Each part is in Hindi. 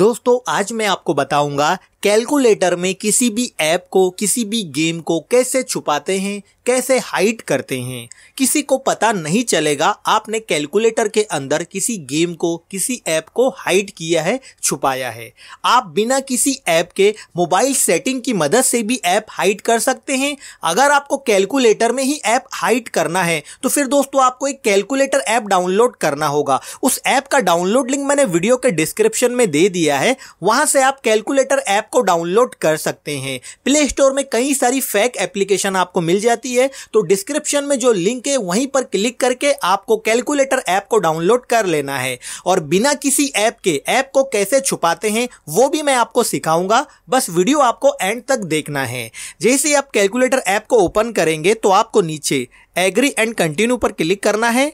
दोस्तों आज मैं आपको बताऊंगा कैलकुलेटर में किसी भी ऐप को किसी भी गेम को कैसे छुपाते हैं कैसे हाइड करते हैं किसी को पता नहीं चलेगा आपने कैलकुलेटर के अंदर किसी गेम को किसी ऐप को हाइड किया है छुपाया है आप बिना किसी ऐप के मोबाइल सेटिंग की मदद से भी ऐप हाइड कर सकते हैं अगर आपको कैलकुलेटर में ही ऐप हाइड करना है तो फिर दोस्तों आपको एक कैलकुलेटर ऐप डाउनलोड करना होगा उस ऐप का डाउनलोड लिंक मैंने वीडियो के डिस्क्रिप्शन में दे दिया दिया है वहां से आप कैलकुलेटर ऐप को डाउनलोड कर सकते हैं प्ले स्टोर में कई सारी फेक एप्लीकेशन आपको मिल जाती है तो डिस्क्रिप्शन में जो लिंक है वहीं पर क्लिक करके आपको कैलकुलेटर ऐप को डाउनलोड कर लेना है और बिना किसी ऐप के ऐप को कैसे छुपाते हैं वो भी मैं आपको सिखाऊंगा बस वीडियो आपको एंड तक देखना है जैसे आप कैलकुलेटर ऐप को ओपन करेंगे तो आपको नीचे एग्री एंड कंटिन्यू पर क्लिक करना है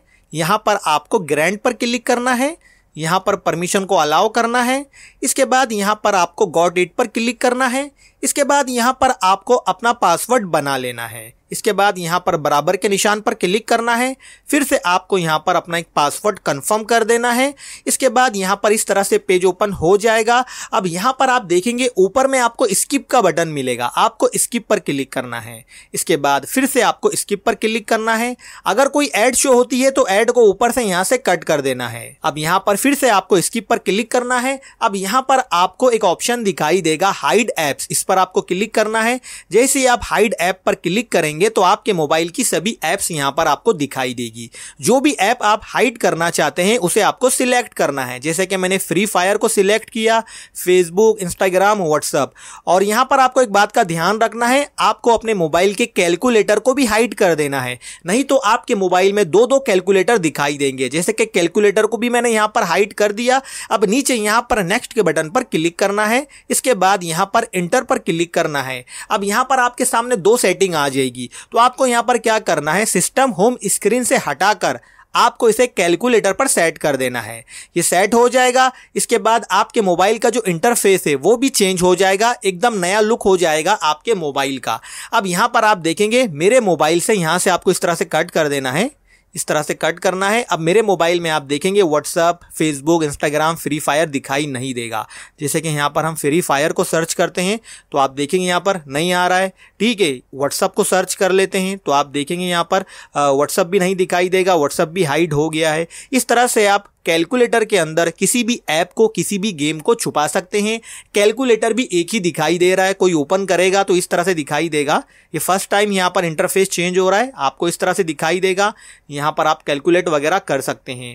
यहां पर आपको ग्रैंड पर क्लिक करना है यहाँ पर परमिशन को अलाउ करना है इसके बाद यहाँ पर आपको गॉड इट पर क्लिक करना है इसके बाद यहाँ पर आपको अपना पासवर्ड बना लेना है इसके बाद यहाँ पर बराबर के निशान पर क्लिक करना है फिर से आपको यहाँ पर अपना एक पासवर्ड कंफर्म कर देना है इसके बाद यहाँ पर इस तरह से पेज ओपन हो जाएगा अब यहाँ पर आप देखेंगे ऊपर में आपको स्किप का बटन मिलेगा आपको स्किप पर क्लिक करना है इसके बाद फिर से आपको स्किप पर क्लिक करना है अगर कोई एड शो होती है तो एड को ऊपर से यहाँ से कट कर देना है अब यहाँ पर फिर से आपको स्किप पर क्लिक करना है अब यहाँ पर आपको एक ऑप्शन दिखाई देगा हाइड एप्स इस पर आपको क्लिक करना है जैसे ही आप हाइड ऐप पर क्लिक करेंगे तो आपके मोबाइल की सभी ऐप्स यहाँ पर आपको दिखाई देगी जो भी ऐप आप हाइड करना चाहते हैं उसे आपको सिलेक्ट करना है जैसे कि मैंने फ्री फायर को सिलेक्ट किया फेसबुक इंस्टाग्राम व्हाट्सअप और यहाँ पर आपको एक बात का ध्यान रखना है आपको अपने मोबाइल के कैलकुलेटर को भी हाइड कर देना है नहीं तो आपके मोबाइल में दो दो कैलकुलेटर दिखाई देंगे जैसे कि कैलकुलेटर को भी मैंने यहाँ पर हाइड कर दिया अब नीचे यहाँ पर नेक्स्ट के बटन पर क्लिक करना है इसके बाद यहाँ पर इंटर पर पर क्लिक करना है अब यहाँ पर आपके सामने दो सेटिंग आ जाएगी तो आपको यहाँ पर क्या करना है सिस्टम होम स्क्रीन से हटाकर आपको इसे कैलकुलेटर पर सेट कर देना है ये सेट हो जाएगा इसके बाद आपके मोबाइल का जो इंटरफेस है वो भी चेंज हो जाएगा एकदम नया लुक हो जाएगा आपके मोबाइल का अब यहाँ पर आप देखेंगे मेरे मोबाइल से यहाँ से आपको इस तरह से कट कर देना है इस तरह से कट करना है अब मेरे मोबाइल में आप देखेंगे WhatsApp Facebook Instagram Free Fire दिखाई नहीं देगा जैसे कि यहाँ पर हम फ्री फायर को सर्च करते हैं तो आप देखेंगे यहाँ पर नहीं आ रहा है ठीक है व्हाट्सअप को सर्च कर लेते हैं तो आप देखेंगे यहाँ पर व्हाट्सअप भी नहीं दिखाई देगा व्हाट्सअप भी हाइड हो गया है इस तरह से आप कैलकुलेटर के अंदर किसी भी ऐप को किसी भी गेम को छुपा सकते हैं कैलकुलेटर भी एक ही दिखाई दे रहा है कोई ओपन करेगा तो इस तरह से दिखाई देगा ये फर्स्ट टाइम यहाँ पर इंटरफेस चेंज हो रहा है आपको इस तरह से दिखाई देगा यहाँ पर आप कैलकुलेट वगैरह कर सकते हैं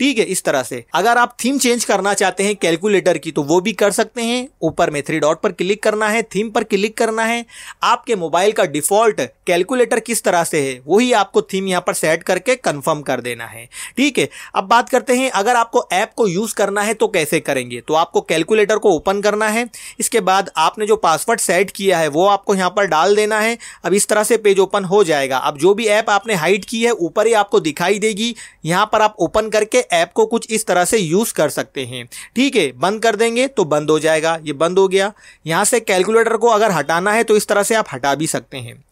ठीक है इस तरह से अगर आप थीम चेंज करना चाहते हैं कैलकुलेटर की तो वो भी कर सकते हैं ऊपर में थ्री डॉट पर क्लिक करना है थीम पर क्लिक करना है आपके मोबाइल का डिफॉल्ट कैलकुलेटर किस तरह से है वही आपको थीम यहाँ पर सेट करके कन्फर्म कर देना है ठीक है अब बात करते हैं अगर आपको ऐप को यूज़ करना है तो कैसे करेंगे तो आपको कैलकुलेटर को ओपन करना है इसके बाद आपने जो पासवर्ड सेट किया है वो आपको यहाँ पर डाल देना है अब इस तरह से पेज ओपन हो जाएगा अब जो भी ऐप आपने हाइड की है ऊपर ही आपको दिखाई देगी यहाँ पर आप ओपन करके ऐप को कुछ इस तरह से यूज़ कर सकते हैं ठीक है बंद कर देंगे तो बंद हो जाएगा ये बंद हो गया यहाँ से कैलकुलेटर को अगर हटाना है तो इस तरह से आप हटा भी सकते हैं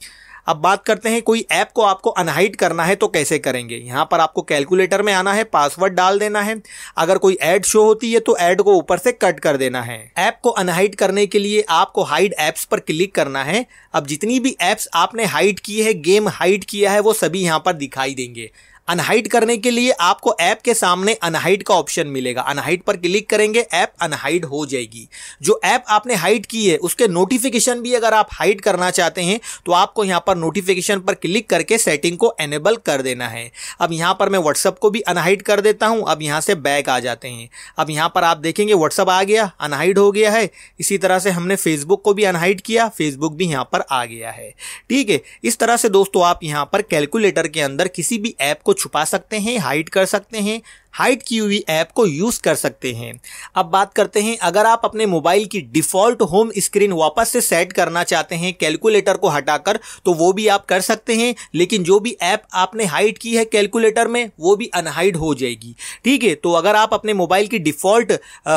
अब बात करते हैं कोई ऐप को आपको अनहाइट करना है तो कैसे करेंगे यहाँ पर आपको कैलकुलेटर में आना है पासवर्ड डाल देना है अगर कोई ऐड शो होती है तो ऐड को ऊपर से कट कर देना है ऐप को अनहाइट करने के लिए आपको हाइड ऐप्स पर क्लिक करना है अब जितनी भी ऐप्स आपने हाइड की है गेम हाइड किया है वो सभी यहाँ पर दिखाई देंगे अनहाइड करने के लिए आपको ऐप के सामने अनहाइड का ऑप्शन मिलेगा अनहाइड पर क्लिक करेंगे ऐप अनहाइड हो जाएगी जो ऐप आपने हाइड की है उसके नोटिफिकेशन भी अगर आप हाइड करना चाहते हैं तो आपको यहाँ पर नोटिफिकेशन पर क्लिक करके सेटिंग को एनेबल कर देना है अब यहाँ पर मैं व्हाट्सअप को भी अनहाइड कर देता हूँ अब यहाँ से बैक आ जाते हैं अब यहाँ पर आप देखेंगे व्हाट्सअप आ गया अनहाइड हो गया है इसी तरह से हमने फेसबुक को भी अनहाइड किया फेसबुक भी यहाँ पर आ गया है ठीक है इस तरह से दोस्तों आप यहाँ पर कैलकुलेटर के अंदर किसी भी ऐप को को छुपा सकते हैं हाइड कर सकते हैं हाइड की हुई ऐप को यूज़ कर सकते हैं अब बात करते हैं अगर आप अपने मोबाइल की डिफ़ॉल्ट होम स्क्रीन वापस से सेट करना चाहते हैं कैलकुलेटर को हटाकर तो वो भी आप कर सकते हैं लेकिन जो भी ऐप आपने हाइड की है कैलकुलेटर में वो भी अनहाइड हो जाएगी ठीक है तो अगर आप अपने मोबाइल की डिफॉल्ट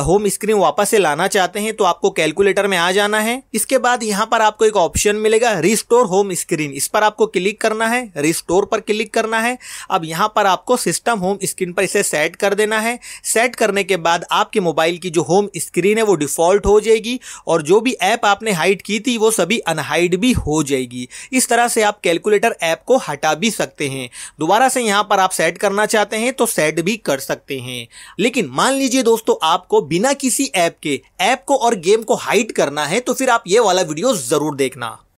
होम स्क्रीन वापस से लाना चाहते हैं तो आपको कैलकुलेटर में आ जाना है इसके बाद यहाँ पर आपको एक ऑप्शन मिलेगा रिस्टोर होम स्क्रीन इस पर आपको क्लिक करना है रिस्टोर पर क्लिक करना है अब यहाँ पर आपको सिस्टम होम स्क्रीन पर इसे सेट कर देना है सेट करने के बाद आपके मोबाइल की जो होम स्क्रीन है वो डिफॉल्ट हो जाएगी और जो भी ऐप आपने हाइड की थी वो सभी अनहाइड भी हो जाएगी इस तरह से आप कैलकुलेटर ऐप को हटा भी सकते हैं दोबारा से यहाँ पर आप सेट करना चाहते हैं तो सेट भी कर सकते सकते हैं लेकिन मान लीजिए दोस्तों आपको बिना किसी ऐप के ऐप को और गेम को हाइड करना है तो फिर आप ये वाला वीडियो जरूर देखना